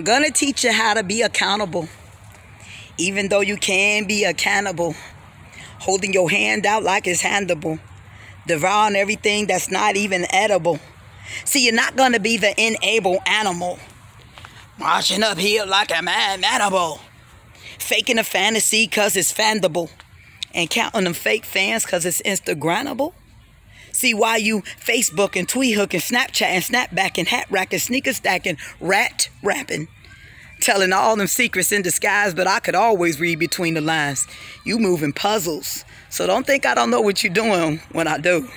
I'm going to teach you how to be accountable. Even though you can be accountable. Holding your hand out like it's handable. Devouring everything that's not even edible. See, you're not going to be the enable animal. Marching up here like a mad animal. Faking a fantasy because it's fandable. And counting them fake fans because it's Instagrammable. See why you Facebook and Tweet Hook and Snapchat and Snapback and Hat Rack and Sneaker Stacking, Rat Rapping. Telling all them secrets in disguise, but I could always read between the lines. You moving puzzles. So don't think I don't know what you're doing when I do.